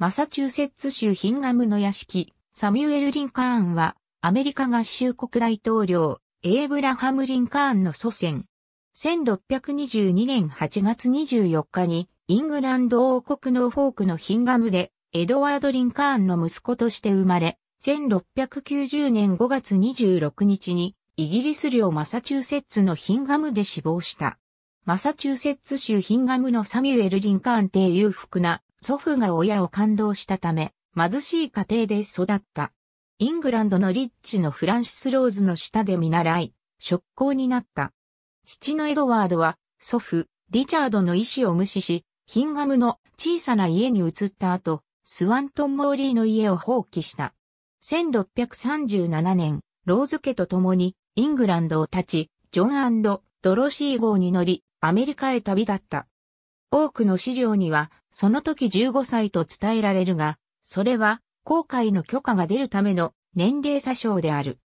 マサチューセッツ州ヒンガムの屋敷、サミュエル・リンカーンは、アメリカ合衆国大統領、エイブラハム・リンカーンの祖先。1622年8月24日に、イングランド王国のフォークのヒンガムで、エドワード・リンカーンの息子として生まれ、1690年5月26日に、イギリス領マサチューセッツのヒンガムで死亡した。マサチューセッツ州ヒンガムのサミュエル・リンカーンっ裕福な祖父が親を感動したため、貧しい家庭で育った。イングランドのリッチのフランシス・ローズの下で見習い、職工になった。父のエドワードは、祖父、リチャードの意思を無視し、ヒンガムの小さな家に移った後、スワントン・モーリーの家を放棄した。1637年、ローズ家と共にイングランドを立ち、ジョンドロシー号に乗り、アメリカへ旅立った。多くの資料には、その時15歳と伝えられるが、それは、航海の許可が出るための年齢詐称である。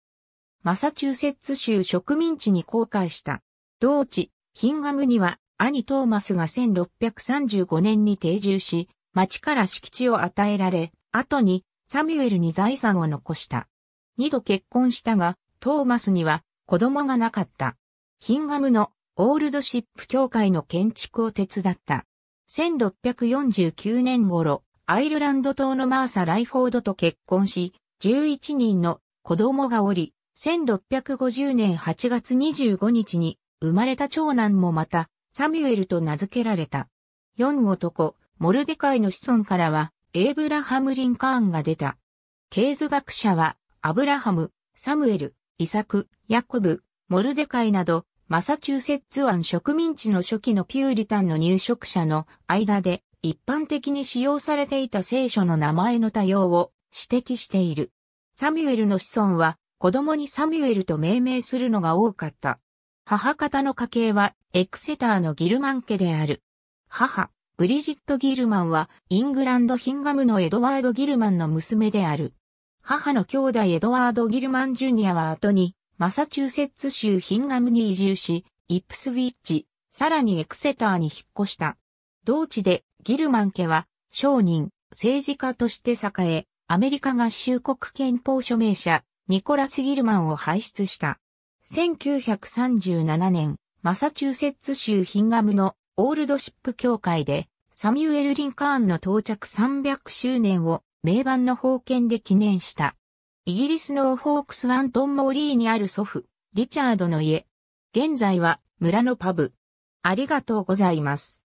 マサチューセッツ州植民地に航海した。同地、ヒンガムには、兄トーマスが1635年に定住し、町から敷地を与えられ、後にサミュエルに財産を残した。二度結婚したが、トーマスには子供がなかった。ヒンガムのオールドシップ協会の建築を手伝った。1649年頃、アイルランド島のマーサ・ライフォードと結婚し、11人の子供がおり、1650年8月25日に生まれた長男もまた、サミュエルと名付けられた。4男、モルデカイの子孫からは、エイブラハム・リンカーンが出た。経図学者は、アブラハム、サムエル、イサク、ヤコブ、モルデカイなど、マサチューセッツ湾植民地の初期のピューリタンの入植者の間で一般的に使用されていた聖書の名前の多様を指摘している。サミュエルの子孫は子供にサミュエルと命名するのが多かった。母方の家系はエクセターのギルマン家である。母、ブリジット・ギルマンはイングランド・ヒンガムのエドワード・ギルマンの娘である。母の兄弟エドワード・ギルマン・ジュニアは後にマサチューセッツ州ヒンガムに移住し、イップスウィッチ、さらにエクセターに引っ越した。同地でギルマン家は商人、政治家として栄え、アメリカ合衆国憲法署名者、ニコラス・ギルマンを輩出した。1937年、マサチューセッツ州ヒンガムのオールドシップ協会で、サミュエル・リンカーンの到着300周年を名盤の封建で記念した。イギリスのホークスワントンモーリーにある祖父、リチャードの家。現在は村のパブ。ありがとうございます。